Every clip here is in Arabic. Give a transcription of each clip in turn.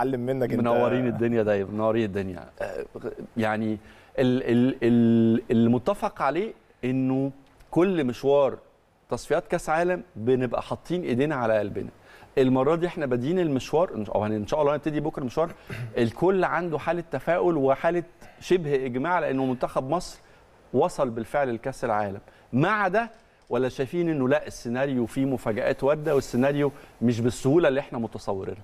اتعلم منك انت منورين الدنيا دايما منورين الدنيا يعني المتفق عليه انه كل مشوار تصفيات كاس عالم بنبقى حاطين ايدينا على قلبنا المره دي احنا بادين المشوار او يعني ان شاء الله هنبتدي بكره المشوار الكل عنده حاله تفاؤل وحاله شبه اجماع لانه منتخب مصر وصل بالفعل لكاس العالم مع ده ولا شايفين انه لا السيناريو فيه مفاجات وده والسيناريو مش بالسهوله اللي احنا متصورينها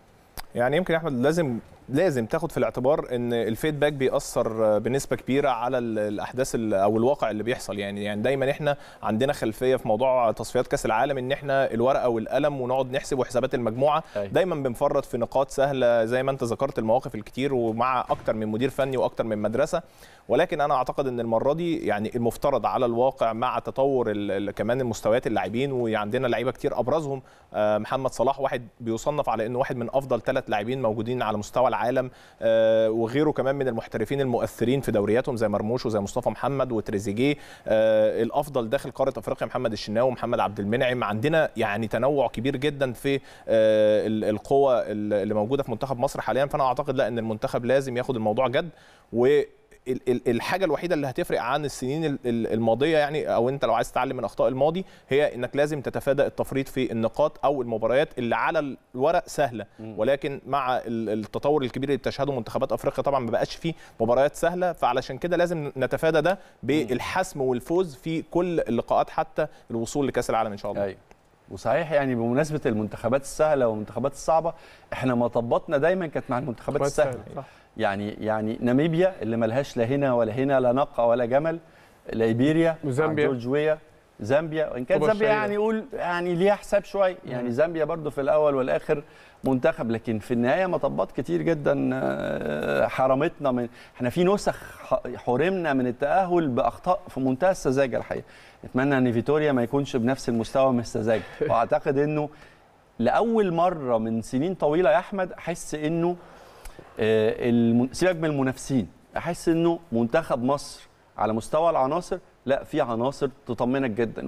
يعني يمكن يا احمد لازم لازم تاخد في الاعتبار ان الفيدباك بيأثر بنسبه كبيره على الاحداث او الواقع اللي بيحصل يعني يعني دايما احنا عندنا خلفيه في موضوع تصفيات كاس العالم ان احنا الورقه والقلم ونقعد نحسب وحسابات المجموعه أي. أيوة. دايما بنفرط في نقاط سهله زي ما انت ذكرت المواقف الكتير ومع اكتر من مدير فني واكتر من مدرسه ولكن انا اعتقد ان المره دي يعني المفترض على الواقع مع تطور كمان المستويات اللاعبين وعندنا لعيبه كتير ابرزهم آه، محمد صلاح واحد بيصنف على انه واحد من افضل ثلاث لاعبين موجودين على مستوى العالم آه، وغيره كمان من المحترفين المؤثرين في دورياتهم زي مرموش وزي مصطفى محمد وتريزيجيه آه، الافضل داخل قاره افريقيا محمد الشناوي ومحمد عبد المنعم عندنا يعني تنوع كبير جدا في آه، القوه اللي موجوده في منتخب مصر حاليا فانا اعتقد لا ان المنتخب لازم ياخد الموضوع جد و الحاجه الوحيده اللي هتفرق عن السنين الماضيه يعني او انت لو عايز تتعلم من اخطاء الماضي هي انك لازم تتفادى التفريط في النقاط او المباريات اللي على الورق سهله ولكن مع التطور الكبير اللي بتشهده منتخبات افريقيا طبعا ما بقاش فيه مباريات سهله فعلشان كده لازم نتفادى ده بالحسم والفوز في كل اللقاءات حتى الوصول لكاس العالم ان شاء الله أيوة. وصحيح يعني بمناسبه المنتخبات السهله والمنتخبات الصعبه احنا مطبطنا دايما كانت مع المنتخبات السهله يعني يعني ناميبيا اللي ملهاش لا هنا ولا هنا لا ناقه ولا جمل ليبيريا وزامبيا جورجويا زامبيا وان كانت زامبيا يعني يقول يعني ليها حساب شويه يعني زامبيا برضو في الاول والاخر منتخب لكن في النهايه مطبات كتير جدا آه، حرمتنا من احنا في نسخ حرمنا من التاهل باخطاء في منتهى السذاجه الحقيقه اتمنى ان فيتوريا ما يكونش بنفس المستوى من السذاجه واعتقد انه لاول مره من سنين طويله يا احمد احس انه آه، سيبك من المنافسين احس انه منتخب مصر على مستوى العناصر لا في عناصر تطمنك جدا